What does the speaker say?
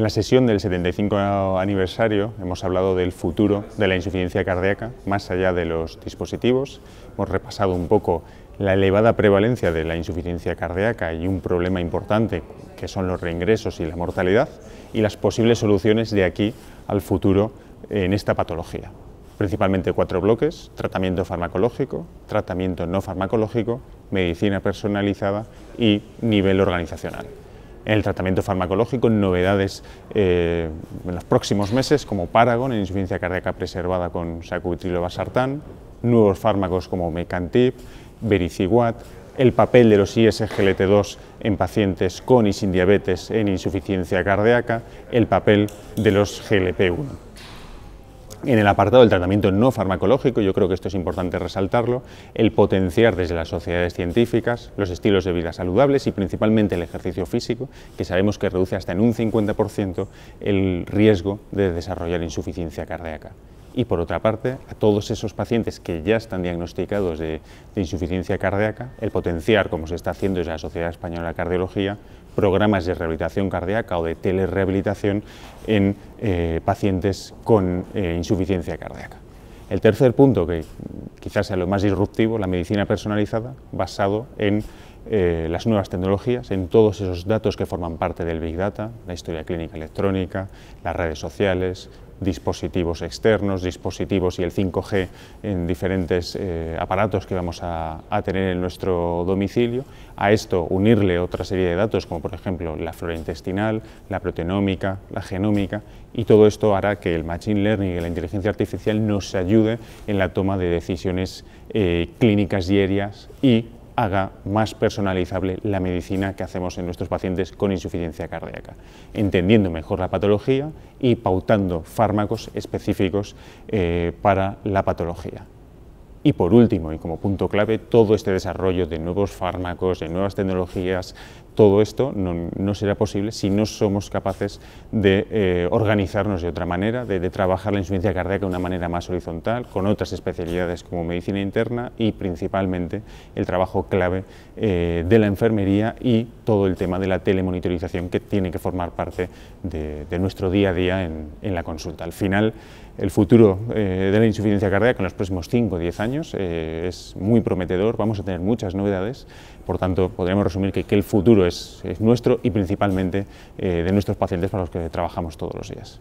En la sesión del 75 aniversario hemos hablado del futuro de la insuficiencia cardíaca, más allá de los dispositivos. Hemos repasado un poco la elevada prevalencia de la insuficiencia cardíaca y un problema importante que son los reingresos y la mortalidad y las posibles soluciones de aquí al futuro en esta patología. Principalmente cuatro bloques, tratamiento farmacológico, tratamiento no farmacológico, medicina personalizada y nivel organizacional. En el tratamiento farmacológico, novedades eh, en los próximos meses como Paragon en insuficiencia cardíaca preservada con sacubitril valsartán nuevos fármacos como Mecantip, Vericiguat, el papel de los ISGLT2 en pacientes con y sin diabetes en insuficiencia cardíaca, el papel de los GLP1. En el apartado del tratamiento no farmacológico, yo creo que esto es importante resaltarlo, el potenciar desde las sociedades científicas los estilos de vida saludables y principalmente el ejercicio físico, que sabemos que reduce hasta en un 50% el riesgo de desarrollar insuficiencia cardíaca. Y por otra parte, a todos esos pacientes que ya están diagnosticados de, insuficiencia cardíaca, el potenciar, como se está haciendo desde la Sociedad Española de Cardiología, programas de rehabilitación cardíaca o de telerehabilitación en eh, pacientes con eh, insuficiencia cardíaca. El tercer punto, que quizás sea lo más disruptivo, la medicina personalizada, basado en eh, las nuevas tecnologías, en todos esos datos que forman parte del Big Data, la historia clínica electrónica, las redes sociales, dispositivos externos, dispositivos y el 5G en diferentes eh, aparatos que vamos a, tener en nuestro domicilio. A esto unirle otra serie de datos como por ejemplo la flora intestinal, la proteinómica, la genómica y todo esto hará que el Machine Learning y la inteligencia artificial nos ayude en la toma de decisiones eh, clínicas diarias y haga más personalizable la medicina que hacemos en nuestros pacientes con insuficiencia cardíaca, entendiendo mejor la patología y pautando fármacos específicos eh, para la patología. Y por último, y como punto clave, todo este desarrollo de nuevos fármacos, de nuevas tecnologías, todo esto no, será posible si no somos capaces de eh, organizarnos de otra manera, de, trabajar la insuficiencia cardíaca de una manera más horizontal, con otras especialidades como medicina interna y principalmente el trabajo clave eh, de la enfermería y todo el tema de la telemonitorización que tiene que formar parte de, nuestro día a día en, la consulta. Al final, el futuro eh, de la insuficiencia cardíaca en los próximos 5 o 10 años es muy prometedor, vamos a tener muchas novedades, por tanto, podríamos resumir que el futuro es, nuestro y principalmente eh, de nuestros pacientes para los que trabajamos todos los días.